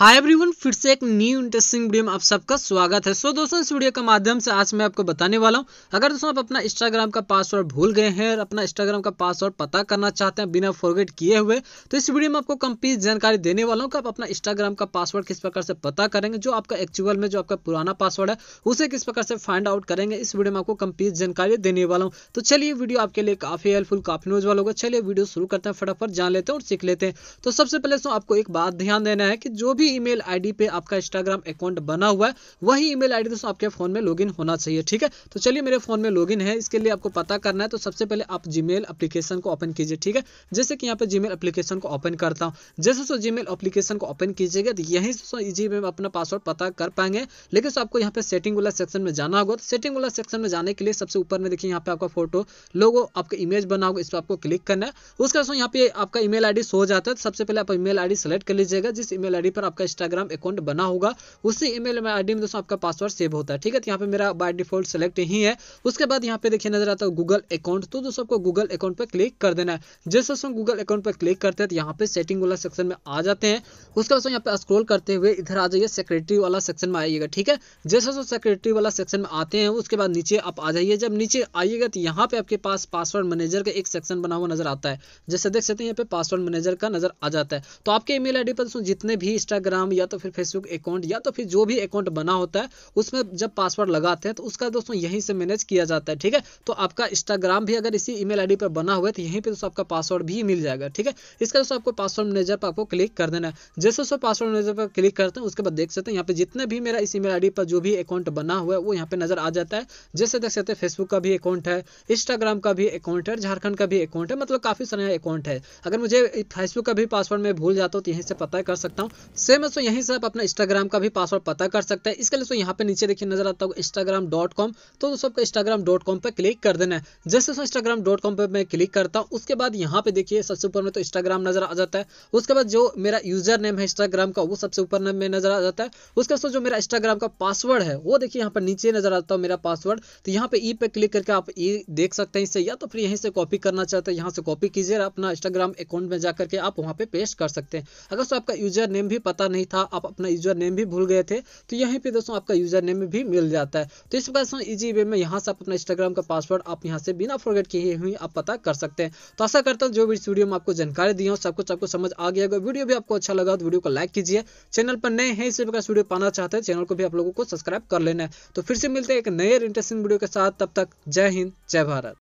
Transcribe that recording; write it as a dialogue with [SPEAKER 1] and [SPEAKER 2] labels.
[SPEAKER 1] hi everyone फिर से एक न्यू इंटरेस्टिंग वीडियो में आप सबका स्वागत है सो so, दोस्तों इस वीडियो के माध्यम से आज मैं आपको बताने वाला हूं अगर दोस्तों आप अपना इंस्टाग्राम का पासवर्ड भूल गए हैं और अपना इंस्टाग्राम का पासवर्ड पता करना चाहते हैं बिना फॉरगेट किए हुए तो इस वीडियो में आपको कंप्लीट जानकारी देने वाला हूँ कि आप अपना इंस्टाग्राम का पासवर्ड किस प्रकार से पता करेंगे जो आपका एक्चुअल में जो आपका पुराना पासवर्ड है उसे किस प्रकार से फाइंड आउट करेंगे इस वीडियो में आपको कंप्लीट जानकारी देने वाला हूँ तो चलिए वीडियो आपके लिए काफी हेल्पफुल काफी न्यूज वाला होगा चलिए वीडियो शुरू करते हैं फटाफट जान लेते हैं और सीख लेते हैं तो सबसे पहले दोस्तों आपको एक बात ध्यान देना है कि जो भी वही ईमेल आईडी पे आपका इंस्टाग्राम अकाउंट बना हुआ है वही ईमेल आईडी दोस्तों आपके फोन में लॉगिन होना चाहिए ठीक है तो चलिए मेरे फोन में लॉगिन है इसके लिए आपको पता करना है तो सबसे पहले आप जीमेल एप्लीकेशन को ओपन कीजिए ठीक है जैसे कि यहाँ पे जीमेल एप्लीकेशन को ओपन करता हूँ जैसे दोस्तों जीमेल एप्लीकेशन को ओपन कीजिएगा तो यहीं से इजी में अपना पासवर्ड पता कर पाएंगे लेकिन आपको यहाँ पे सेटिंग वाला सेक्शन में जाना होगा तो सेटिंग वाला सेक्शन में जाने के लिए सबसे ऊपर में देखिए यहाँ पे आपका फोटो लोगो आपका इमेज बना होगा इस पर आपको क्लिक करना है उसके बाद यहाँ पे आपका ईमेल आई शो हो जाता है तो सबसे पहले आप ईमेल आई सेलेक्ट कर लीजिएगा जिस ईमेल आई पर आप आपका इंस्टाग्राम अकाउंट बना होगा उसी ईमेल में आईडी में दोस्तों आपका पासवर्ड सेव होता है ठीक है तो यहाँ पे मेरा बाय डिफॉल्ट सेलेक्ट ही है उसके बाद यहाँ पे देखिए नजर आता है गूगल अकाउंट तो दोस्तों आपको गूगल अकाउंट पर क्लिक कर देना है जैसे दोस्तों गूगल अकाउंट पर क्लिक करते हैं तो यहाँ पे सेटिंग वाला सेक्शन में आ जाते हैं उसके बाद यहाँ पे स्क्रोल करते हुए इधर आ जाइए सेक्रेटरी वाला सेक्शन में आइएगा ठीक है जैसे दोस्तों सेक्रेटरी वाला सेक्शन में आते हैं उसके बाद नीचे आप आ जाइए जब नीचे आइएगा तो यहाँ पे आपके पास पासवर्ड मैनेजर का एक सेक्शन बना हुआ नजर आता है जैसे देख सकते हैं यहाँ पे पासवर्ड मैनेजर का नजर आ जाता है तो आपके ईमेल आईडी पर दोस्तों जितने भी इंस्टाग्राम इंस्टाग्राम या तो फिर फेसबुक अकाउंट या तो फिर जो भी अकाउंट बना होता है उसमें जब पासवर्ड लगाते हैं तो उसका दोस्तों यहीं से मैनेज किया जाता है ठीक है तो आपका इंस्टाग्राम भी अगर इसी ईमेल आईडी पर बना हुआ है तो यहीं पर दोस्तों आपका पासवर्ड भी मिल जाएगा ठीक है इसका दोस्तों आपको पासवर्ड मैनेजर पर आपको क्लिक कर देना है जैसे दोस्तों पासवर्ड मैनेजर पर क्लिक करते हैं उसके बाद देख सकते हैं यहाँ पे जितने भी मेरा इस ईमेल आईडी पर जो भी अकाउंट बना हुआ है वो यहाँ पे नजर आ जाता है जैसे देख सकते हैं फेसबुक का भी अकाउंट है इंस्टाग्राम का भी अकाउंट है झारखंड का भी अकाउंट है मतलब काफी सारे अकाउंट है अगर मुझे फेसबुक का भी पासवर्ड में भूल जाता हूँ तो यहीं से पता कर सकता हूँ सेम सेम दोस्तों यहीं से आप अपना इंस्टाग्राम का भी पासवर्ड पता कर सकते हैं इसके लिए दोस्तों यहाँ पे नीचे देखिए नजर आता होगा इंस्टाग्राम डॉट कॉम तो दोस्तों इंस्टाग्राम डॉट कॉम पर क्लिक कर देना है जैसे दोस्तों इंस्टाग्राम डॉट कॉम पर मैं क्लिक करता हूँ उसके बाद यहाँ पे देखिए सबसे ऊपर में तो इंस्टाग्राम नजर आ जाता है उसके बाद जो मेरा यूजर नेम है इंस्टाग्राम का वो सबसे ऊपर में नजर आ जाता है उसके बाद जो मेरा इंस्टाग्राम का पासवर्ड है वो देखिए यहाँ पर नीचे नजर आता है मेरा पासवर्ड तो यहाँ पे ई e पे क्लिक करके आप ई e देख सकते हैं इसे या तो फिर यहीं से कॉपी करना चाहते हैं यहाँ से कॉपी कीजिए अपना इंस्टाग्राम अकाउंट में जाकर के आप वहाँ पे पेस्ट कर सकते हैं अगर तो आपका यूजर नेम भी पता पता नहीं था आप अपना यूजर नेम भी भूल गए थे तो यहीं पर दोस्तों आपका यूजर नेम भी मिल जाता है तो इस प्रकार दोस्तों इजी वे में यहाँ से आप अपना इंस्टाग्राम का पासवर्ड आप यहाँ से बिना फॉरगेट किए हुए आप पता कर सकते हैं तो आशा करता हूँ जो भी वीडियो में आपको जानकारी दी हो सब कुछ आपको समझ आ गया अगर वीडियो भी आपको अच्छा लगा तो वीडियो को लाइक कीजिए चैनल पर नए हैं इसी प्रकार वीडियो पाना चाहते हैं चैनल को भी आप लोगों को सब्सक्राइब कर लेना है तो फिर से मिलते हैं एक नए इंटरेस्टिंग वीडियो के साथ तब तक जय हिंद जय भारत